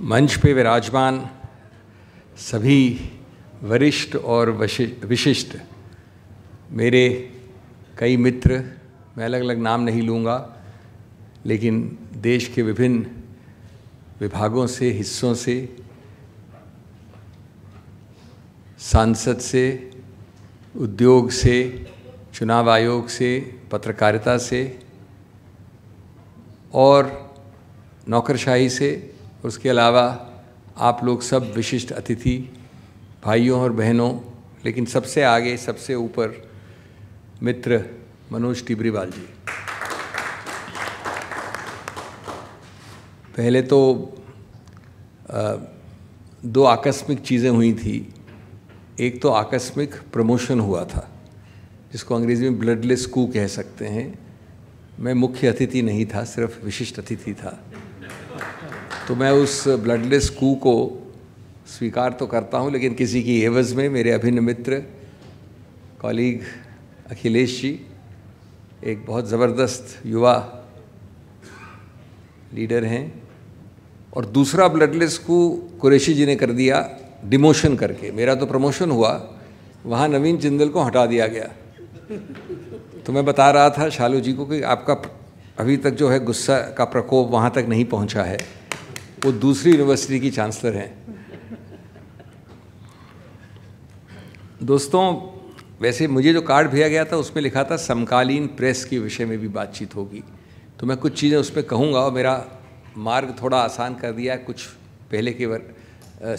मंच पे विराजमान सभी वरिष्ठ और विशिष्ट मेरे कई मित्र मैं अलग अलग नाम नहीं लूँगा लेकिन देश के विभिन्न विभागों से हिस्सों से सांसद से उद्योग से चुनाव आयोग से पत्रकारिता से और नौकरशाही से उसके अलावा आप लोग सब विशिष्ट अतिथि भाइयों और बहनों लेकिन सबसे आगे सबसे ऊपर मित्र मनोज टिबरीवाल जी पहले तो आ, दो आकस्मिक चीज़ें हुई थी एक तो आकस्मिक प्रमोशन हुआ था जिसको अंग्रेज़ी में ब्लडलेस कू कह सकते हैं मैं मुख्य अतिथि नहीं था सिर्फ विशिष्ट अतिथि था तो मैं उस ब्लडलेस कू को स्वीकार तो करता हूँ लेकिन किसी की एवज़ में मेरे अभिन्न मित्र कॉलीग अखिलेश जी एक बहुत ज़बरदस्त युवा लीडर हैं और दूसरा ब्लडलेस कू कुरेशी जी ने कर दिया डिमोशन करके मेरा तो प्रमोशन हुआ वहाँ नवीन जिंदल को हटा दिया गया तो मैं बता रहा था शालू जी को कि आपका अभी तक जो है गुस्सा का प्रकोप वहाँ तक नहीं पहुँचा है वो दूसरी यूनिवर्सिटी की चांसलर हैं दोस्तों वैसे मुझे जो कार्ड भेजा गया था उसमें लिखा था समकालीन प्रेस के विषय में भी बातचीत होगी तो मैं कुछ चीज़ें उसमें कहूँगा और मेरा मार्ग थोड़ा आसान कर दिया है कुछ पहले के वर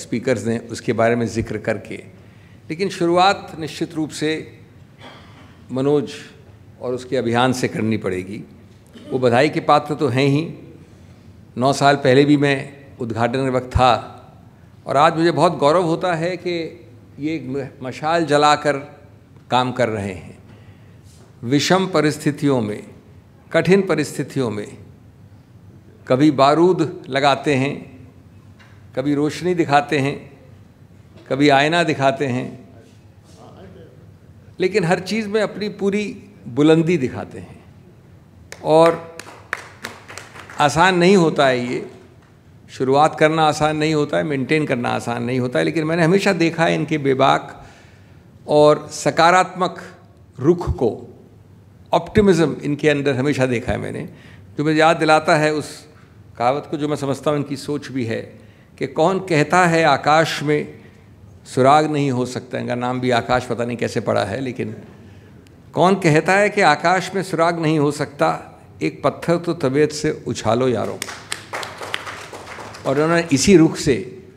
स्पीकर्स ने उसके बारे में जिक्र करके लेकिन शुरुआत निश्चित रूप से मनोज और उसके अभियान से करनी पड़ेगी वो बधाई के पात्र तो हैं ही नौ साल पहले भी मैं उद्घाटन वक्त था और आज मुझे बहुत गौरव होता है कि ये मशाल जलाकर काम कर रहे हैं विषम परिस्थितियों में कठिन परिस्थितियों में कभी बारूद लगाते हैं कभी रोशनी दिखाते हैं कभी आईना दिखाते हैं लेकिन हर चीज़ में अपनी पूरी बुलंदी दिखाते हैं और आसान नहीं होता है ये शुरुआत करना आसान नहीं होता है मेंटेन करना आसान नहीं होता है लेकिन मैंने हमेशा देखा है इनके बेबाक और सकारात्मक रुख को ऑप्टिमिज्म इनके अंदर हमेशा देखा है मैंने जो मुझे याद दिलाता है उस कहावत को जो मैं समझता हूँ इनकी सोच भी है कि कौन कहता है आकाश में सुराग नहीं हो सकता इनका नाम भी आकाश पता नहीं कैसे पड़ा है लेकिन कौन कहता है कि आकाश में सुराग नहीं हो सकता एक पत्थर तो तबीयत से उछालो यारों और उन्होंने इसी रुख से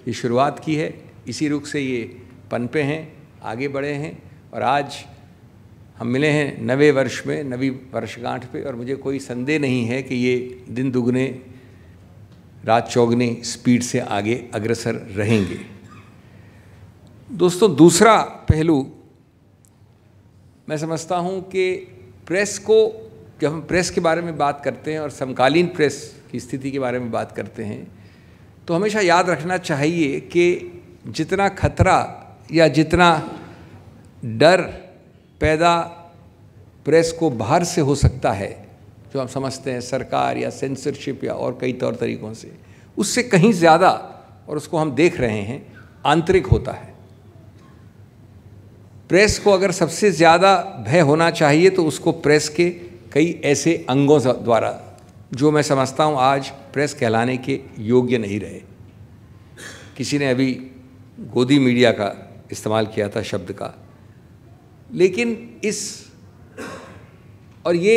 ये शुरुआत की है इसी रुख से ये पनपे हैं आगे बढ़े हैं और आज हम मिले हैं नवे वर्ष में नवी वर्षगांठ पे और मुझे कोई संदेह नहीं है कि ये दिन दुगने रात चौगने स्पीड से आगे अग्रसर रहेंगे दोस्तों दूसरा पहलू मैं समझता हूँ कि प्रेस को जब हम प्रेस के बारे में बात करते हैं और समकालीन प्रेस की स्थिति के बारे में बात करते हैं तो हमेशा याद रखना चाहिए कि जितना खतरा या जितना डर पैदा प्रेस को बाहर से हो सकता है जो हम समझते हैं सरकार या सेंसरशिप या और कई तौर तरीक़ों से उससे कहीं ज़्यादा और उसको हम देख रहे हैं आंतरिक होता है प्रेस को अगर सबसे ज़्यादा भय होना चाहिए तो उसको प्रेस के कई ऐसे अंगों द्वारा जो मैं समझता हूँ आज प्रेस कहलाने के योग्य नहीं रहे किसी ने अभी गोदी मीडिया का इस्तेमाल किया था शब्द का लेकिन इस और ये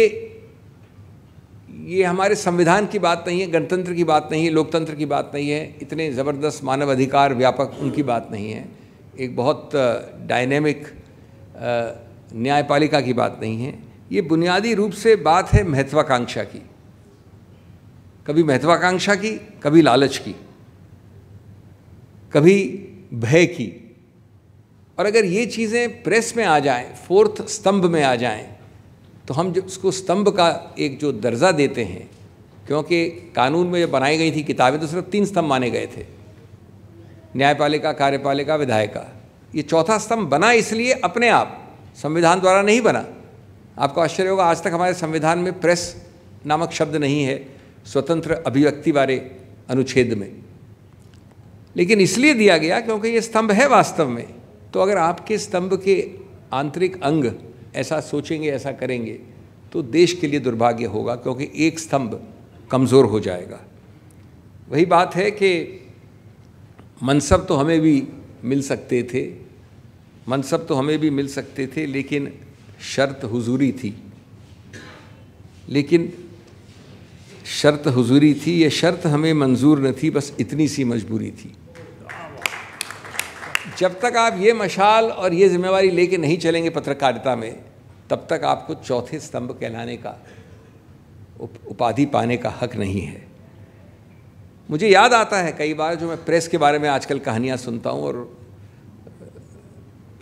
ये हमारे संविधान की बात नहीं है गणतंत्र की बात नहीं है लोकतंत्र की बात नहीं है इतने ज़बरदस्त मानव अधिकार व्यापक उनकी बात नहीं है एक बहुत डायनेमिक न्यायपालिका की बात नहीं है ये बुनियादी रूप से बात है महत्वाकांक्षा की कभी महत्वाकांक्षा की कभी लालच की कभी भय की और अगर ये चीज़ें प्रेस में आ जाएं फोर्थ स्तंभ में आ जाएं तो हम जो उसको स्तंभ का एक जो दर्जा देते हैं क्योंकि कानून में जब बनाई गई थी किताबें तो सिर्फ तीन स्तंभ माने गए थे न्यायपालिका कार्यपालिका विधायिका ये चौथा स्तंभ बना इसलिए अपने आप संविधान द्वारा नहीं बना आपको आश्चर्य होगा आज तक हमारे संविधान में प्रेस नामक शब्द नहीं है स्वतंत्र अभिव्यक्ति वाले अनुच्छेद में लेकिन इसलिए दिया गया क्योंकि ये स्तंभ है वास्तव में तो अगर आपके स्तंभ के आंतरिक अंग ऐसा सोचेंगे ऐसा करेंगे तो देश के लिए दुर्भाग्य होगा क्योंकि एक स्तंभ कमज़ोर हो जाएगा वही बात है कि मनसब तो हमें भी मिल सकते थे मनसब तो हमें भी मिल सकते थे लेकिन शर्त हुजूरी थी लेकिन शर्त हुजूरी थी ये शर्त हमें मंजूर न थी बस इतनी सी मजबूरी थी जब तक आप ये मशाल और ये जिम्मेवारी लेके नहीं चलेंगे पत्रकारिता में तब तक आपको चौथे स्तंभ कहलाने का उपाधि पाने का हक नहीं है मुझे याद आता है कई बार जो मैं प्रेस के बारे में आजकल कहानियाँ सुनता हूँ और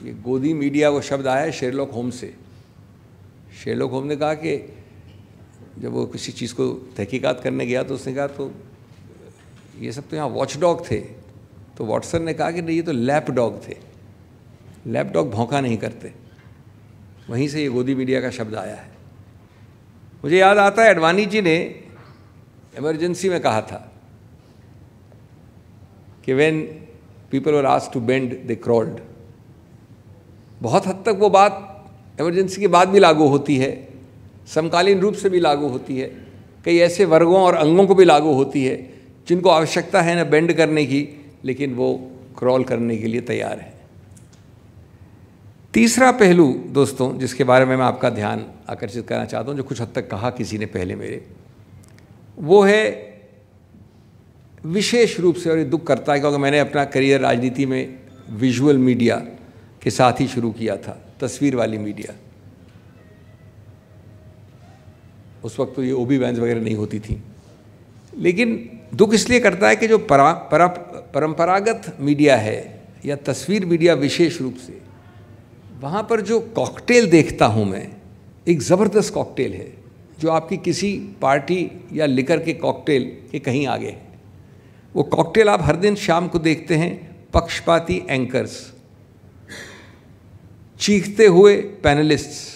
ये गोदी मीडिया वो शब्द आया है शेरलोक होम से शेरलोक होम ने कहा कि जब वो किसी चीज़ को तहकीकात करने गया तो उसने कहा तो ये सब तो यहाँ वॉच डॉग थे तो वाटसन ने कहा कि नहीं ये तो लैप डॉग थे लैप डॉग भौंका नहीं करते वहीं से ये गोदी मीडिया का शब्द आया है मुझे याद आता है अडवाणी जी ने इमरजेंसी में कहा था कि when people are asked to bend the crawled बहुत हद तक वो बात इमरजेंसी के बाद भी लागू होती है समकालीन रूप से भी लागू होती है कई ऐसे वर्गों और अंगों को भी लागू होती है जिनको आवश्यकता है न बेंड करने की लेकिन वो क्रॉल करने के लिए तैयार है तीसरा पहलू दोस्तों जिसके बारे में मैं आपका ध्यान आकर्षित करना चाहता हूँ जो कुछ हद तक कहा किसी ने पहले मेरे वो है विशेष रूप से और ये दुख करता है क्योंकि मैंने अपना करियर राजनीति में विजुअल मीडिया के साथ ही शुरू किया था तस्वीर वाली मीडिया उस वक्त तो ये ओबी वैंस वगैरह नहीं होती थी लेकिन दुख इसलिए करता है कि जो परा, परा, परंपरागत मीडिया है या तस्वीर मीडिया विशेष रूप से वहाँ पर जो कॉकटेल देखता हूँ मैं एक ज़बरदस्त कॉकटेल है जो आपकी किसी पार्टी या लिकर के कॉकटेल के कहीं आगे है वो कॉकटेल आप हर दिन शाम को देखते हैं पक्षपाती एंकर्स चीखते हुए पैनलिस्ट्स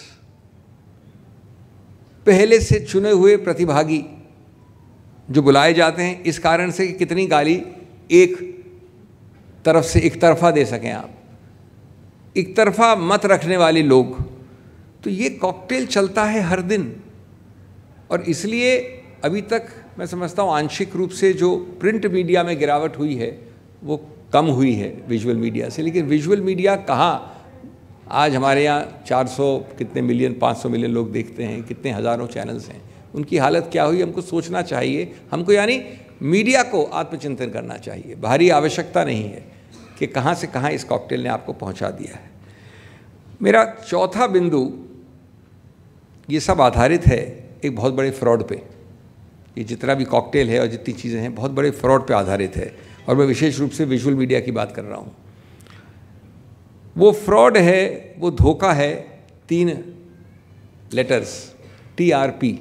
पहले से चुने हुए प्रतिभागी जो बुलाए जाते हैं इस कारण से कि कितनी गाली एक तरफ से एक तरफा दे सकें आप एक तरफा मत रखने वाले लोग तो ये कॉकटेल चलता है हर दिन और इसलिए अभी तक मैं समझता हूँ आंशिक रूप से जो प्रिंट मीडिया में गिरावट हुई है वो कम हुई है विजुअल मीडिया से लेकिन विजुअल मीडिया कहाँ आज हमारे यहाँ 400 कितने मिलियन 500 मिलियन लोग देखते हैं कितने हज़ारों चैनल्स हैं उनकी हालत क्या हुई हमको सोचना चाहिए हमको यानी मीडिया को आत्मचिंतन करना चाहिए भारी आवश्यकता नहीं है कि कहाँ से कहाँ इस कॉकटेल ने आपको पहुँचा दिया है मेरा चौथा बिंदु ये सब आधारित है एक बहुत बड़े फ्रॉड पर ये जितना भी कॉकटेल है और जितनी चीज़ें हैं बहुत बड़े फ्रॉड पर आधारित है और मैं विशेष रूप से विजुअल मीडिया की बात कर रहा हूँ वो फ्रॉड है वो धोखा है तीन लेटर्स टी आर पी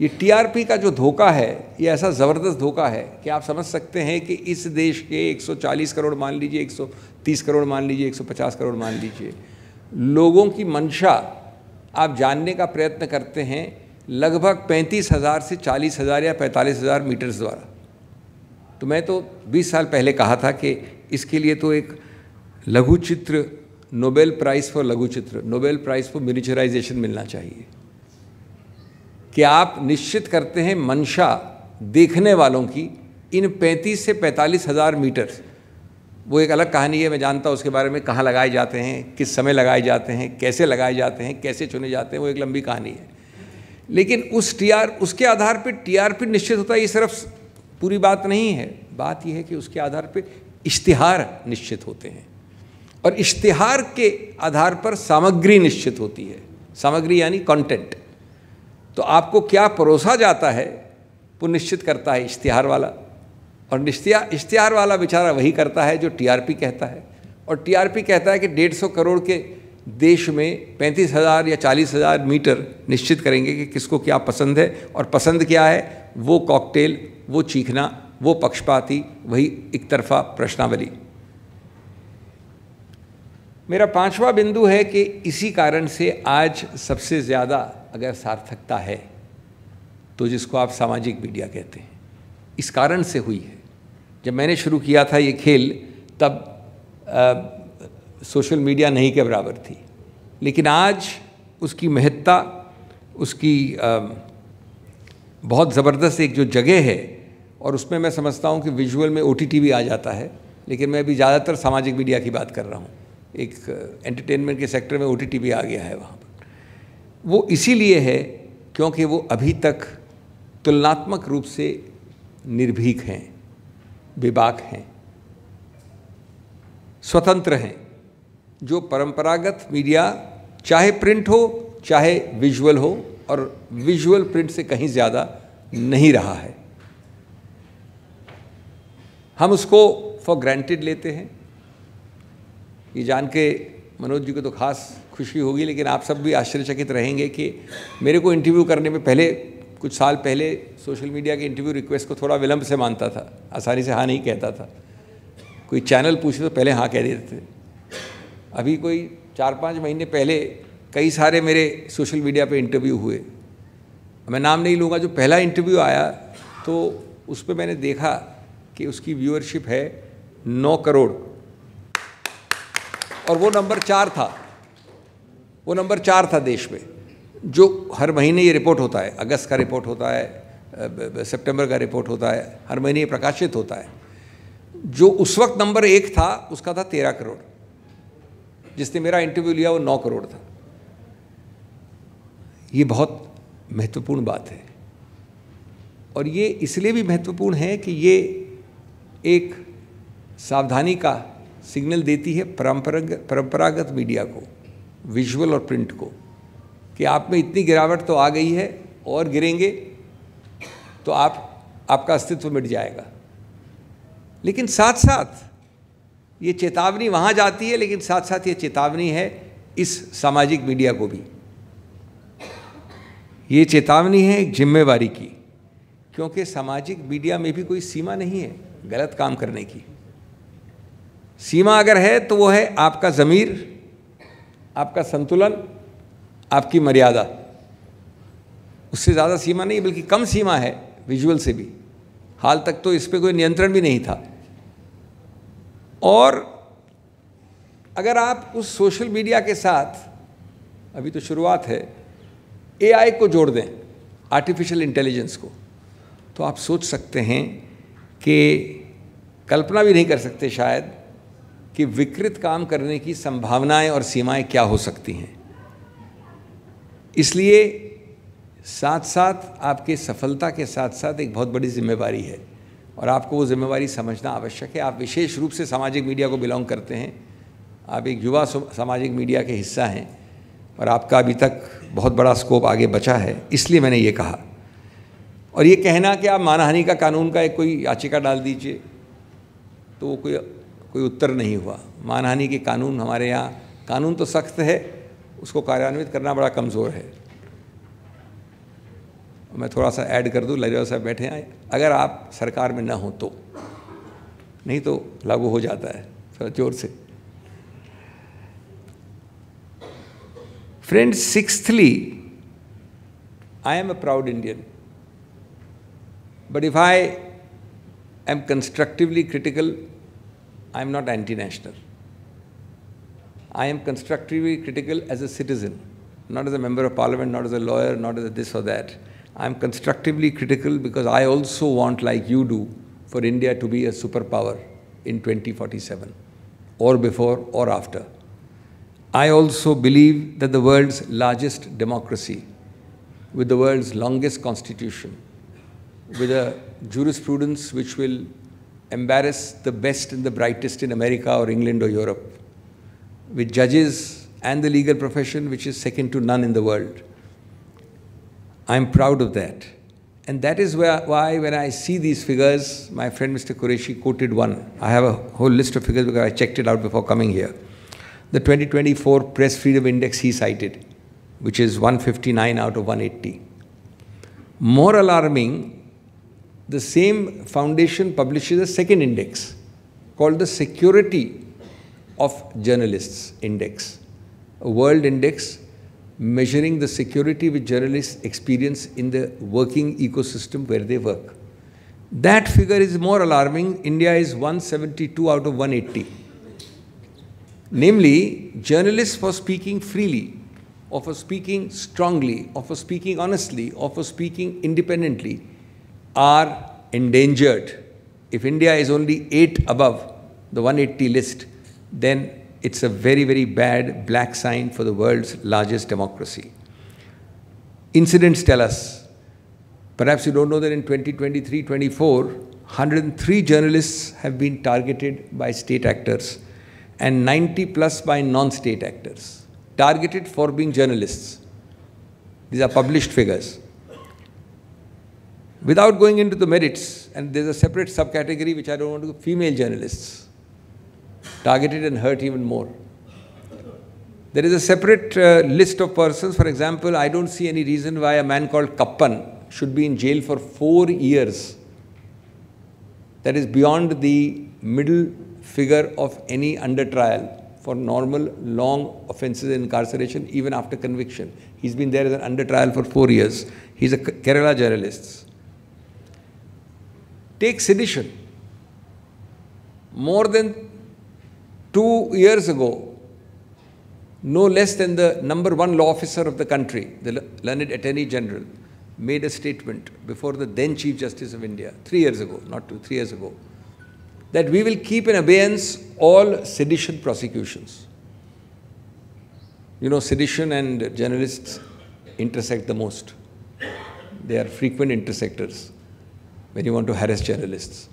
ये टी आर पी का जो धोखा है ये ऐसा ज़बरदस्त धोखा है कि आप समझ सकते हैं कि इस देश के 140 करोड़ मान लीजिए 130 करोड़ मान लीजिए 150 करोड़ मान लीजिए लोगों की मंशा आप जानने का प्रयत्न करते हैं लगभग पैंतीस हज़ार से चालीस हज़ार या पैंतालीस हज़ार मीटर्स द्वारा तो मैं तो 20 साल पहले कहा था कि इसके लिए तो एक लघु चित्र नोबेल प्राइज़ फॉर लघु चित्र नोबेल प्राइज़ फॉर मिनिचराइजेशन मिलना चाहिए कि आप निश्चित करते हैं मंशा देखने वालों की इन 35 से पैंतालीस हज़ार मीटर वो एक अलग कहानी है मैं जानता हूँ उसके बारे में कहाँ लगाए जाते हैं किस समय लगाए जाते हैं कैसे लगाए जाते हैं कैसे चुने जाते हैं वो एक लंबी कहानी है लेकिन उस टी आर उसके आधार पर पी निश्चित होता है ये सिर्फ पूरी बात नहीं है बात यह है कि उसके आधार पर इश्तिहार निश्चित होते हैं और इश्तिहार के आधार पर सामग्री निश्चित होती है सामग्री यानी कंटेंट तो आपको क्या परोसा जाता है वो निश्चित करता है इश्तिहार वाला और इश्तिहार वाला बेचारा वही करता है जो टीआरपी कहता है और टीआरपी कहता है कि डेढ़ सौ करोड़ के देश में पैंतीस हज़ार या चालीस हज़ार मीटर निश्चित करेंगे कि किसको क्या पसंद है और पसंद क्या है वो कॉकटेल वो चीखना वो पक्षपाती वही एक तरफा प्रश्नावली मेरा पांचवा बिंदु है कि इसी कारण से आज सबसे ज़्यादा अगर सार्थकता है तो जिसको आप सामाजिक मीडिया कहते हैं इस कारण से हुई है जब मैंने शुरू किया था ये खेल तब आ, सोशल मीडिया नहीं के बराबर थी लेकिन आज उसकी महत्ता उसकी आ, बहुत ज़बरदस्त एक जो जगह है और उसमें मैं समझता हूँ कि विजुअल में ओ भी आ जाता है लेकिन मैं अभी ज़्यादातर सामाजिक मीडिया की बात कर रहा हूँ एक एंटरटेनमेंट के सेक्टर में ओ भी आ गया है वहाँ पर वो इसीलिए है क्योंकि वो अभी तक तुलनात्मक रूप से निर्भीक हैं बेबाक हैं स्वतंत्र हैं जो परंपरागत मीडिया चाहे प्रिंट हो चाहे विजुअल हो और विजुअल प्रिंट से कहीं ज़्यादा नहीं रहा है हम उसको फॉर ग्रांटेड लेते हैं ये जान के मनोज जी को तो खास खुशी होगी लेकिन आप सब भी आश्चर्यचकित रहेंगे कि मेरे को इंटरव्यू करने में पहले कुछ साल पहले सोशल मीडिया के इंटरव्यू रिक्वेस्ट को थोड़ा विलंब से मानता था आसानी से हाँ नहीं कहता था कोई चैनल पूछे तो पहले हाँ कह देते थे अभी कोई चार पाँच महीने पहले कई सारे मेरे सोशल मीडिया पे इंटरव्यू हुए मैं नाम नहीं लूँगा जो पहला इंटरव्यू आया तो उस पर मैंने देखा कि उसकी व्यूअरशिप है नौ करोड़ और वो नंबर चार था वो नंबर चार था देश में जो हर महीने ये रिपोर्ट होता है अगस्त का रिपोर्ट होता है सितंबर का रिपोर्ट होता है हर महीने ये प्रकाशित होता है जो उस वक्त नंबर एक था उसका था तेरह करोड़ जिसने मेरा इंटरव्यू लिया वो नौ करोड़ था ये बहुत महत्वपूर्ण बात है और ये इसलिए भी महत्वपूर्ण है कि ये एक सावधानी का सिग्नल देती है परंपरागत मीडिया को विजुअल और प्रिंट को कि आप में इतनी गिरावट तो आ गई है और गिरेंगे तो आप आपका अस्तित्व मिट जाएगा लेकिन साथ साथ ये चेतावनी वहाँ जाती है लेकिन साथ साथ ये चेतावनी है इस सामाजिक मीडिया को भी ये चेतावनी है एक जिम्मेवारी की क्योंकि सामाजिक मीडिया में भी कोई सीमा नहीं है गलत काम करने की सीमा अगर है तो वो है आपका ज़मीर आपका संतुलन आपकी मर्यादा उससे ज़्यादा सीमा नहीं बल्कि कम सीमा है विजुअल से भी हाल तक तो इस पर कोई नियंत्रण भी नहीं था और अगर आप उस सोशल मीडिया के साथ अभी तो शुरुआत है एआई को जोड़ दें आर्टिफिशियल इंटेलिजेंस को तो आप सोच सकते हैं कि कल्पना भी नहीं कर सकते शायद कि विकृत काम करने की संभावनाएं और सीमाएं क्या हो सकती हैं इसलिए साथ साथ आपके सफलता के साथ साथ एक बहुत बड़ी जिम्मेवारी है और आपको वो जिम्मेवारी समझना आवश्यक है आप विशेष रूप से सामाजिक मीडिया को बिलोंग करते हैं आप एक युवा सामाजिक मीडिया के हिस्सा हैं और आपका अभी तक बहुत बड़ा स्कोप आगे बचा है इसलिए मैंने ये कहा और ये कहना कि आप मानहानि का कानून का एक कोई याचिका डाल दीजिए तो वो कोई कोई उत्तर नहीं हुआ मानहानि के कानून हमारे यहाँ कानून तो सख्त है उसको कार्यान्वित करना बड़ा कमज़ोर है मैं थोड़ा सा ऐड कर दूँ लजवा साहब बैठे हैं अगर आप सरकार में ना हो तो नहीं तो लागू हो जाता है थोड़ा जोर से friend sixthly I am a proud Indian but if I am constructively critical I am not anti-national. I am constructively critical as a citizen, not as a member of parliament, not as a lawyer, not as a this or that. I am constructively critical because I also want, like you do, for India to be a superpower in 2047, or before or after. I also believe that the world's largest democracy, with the world's longest constitution, with a jurisprudence which will embarrass the best and the brightest in America or England or Europe, with judges and the legal profession, which is second to none in the world. I'm proud of that. And that is why, when I see these figures, my friend Mr. Qureshi quoted one. I have a whole list of figures because I checked it out before coming here. The 2024 Press Freedom Index he cited, which is 159 out of 180. More alarming the same foundation publishes a second index called the Security of Journalists Index, a world index measuring the security which journalists experience in the working ecosystem where they work. That figure is more alarming. India is 172 out of 180. Namely, journalists for speaking freely, or for speaking strongly, or for speaking honestly, or for speaking independently, are endangered. If India is only 8 above the 180 list, then it's a very, very bad black sign for the world's largest democracy. Incidents tell us, perhaps you don't know that in 2023 24, 103 journalists have been targeted by state actors and 90 plus by non state actors, targeted for being journalists. These are published figures without going into the merits, and there's a separate subcategory which I don't want to, female journalists, targeted and hurt even more. There is a separate uh, list of persons. For example, I don't see any reason why a man called Kappan should be in jail for four years. That is beyond the middle figure of any under trial for normal long offences and incarceration even after conviction. He's been there as an under trial for four years. He's a Kerala journalist. Take sedition. More than two years ago, no less than the number one law officer of the country, the learned attorney general, made a statement before the then Chief Justice of India, three years ago, not two, three years ago, that we will keep in abeyance all sedition prosecutions. You know, sedition and journalists intersect the most. They are frequent intersectors when you want to harass journalists.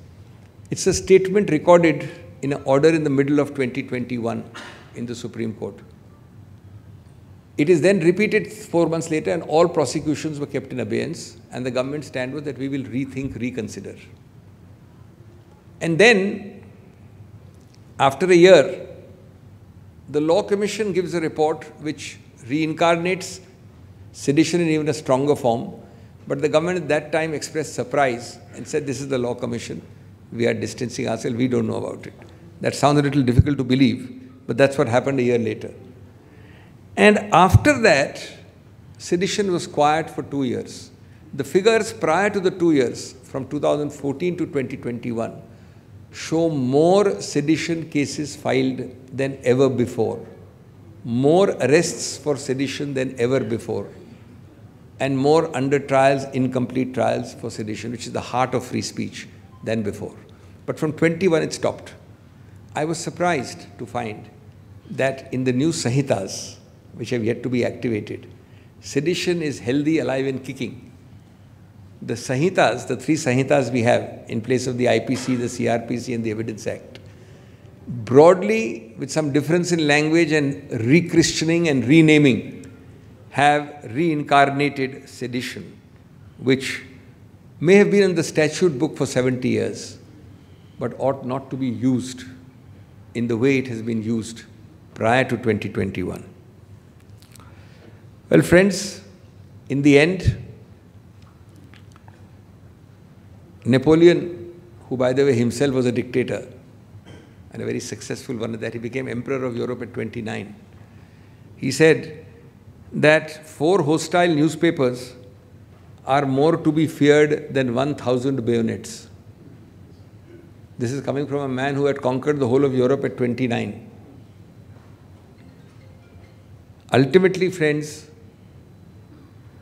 It's a statement recorded in an order in the middle of 2021 in the Supreme Court. It is then repeated four months later, and all prosecutions were kept in abeyance, and the government's stand was that we will rethink, reconsider. And then, after a year, the Law Commission gives a report which reincarnates sedition in even a stronger form but the government at that time expressed surprise and said, this is the law commission. We are distancing ourselves. We don't know about it. That sounds a little difficult to believe, but that's what happened a year later. And after that, sedition was quiet for two years. The figures prior to the two years, from 2014 to 2021, show more sedition cases filed than ever before, more arrests for sedition than ever before and more under trials, incomplete trials for sedition, which is the heart of free speech, than before. But from 21, it stopped. I was surprised to find that in the new Sahitas, which have yet to be activated, sedition is healthy, alive, and kicking. The Sahitas, the three Sahitas we have, in place of the IPC, the CRPC, and the Evidence Act, broadly, with some difference in language and rechristening and renaming, have reincarnated sedition, which may have been in the statute book for 70 years, but ought not to be used in the way it has been used prior to 2021. Well, friends, in the end, Napoleon, who by the way himself was a dictator and a very successful one at that, he became emperor of Europe at 29. He said, that four hostile newspapers are more to be feared than 1,000 bayonets. This is coming from a man who had conquered the whole of Europe at 29. Ultimately, friends,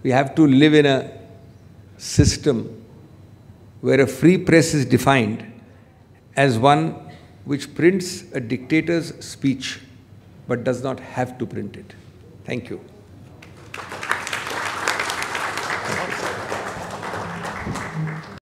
we have to live in a system where a free press is defined as one which prints a dictator's speech but does not have to print it. Thank you.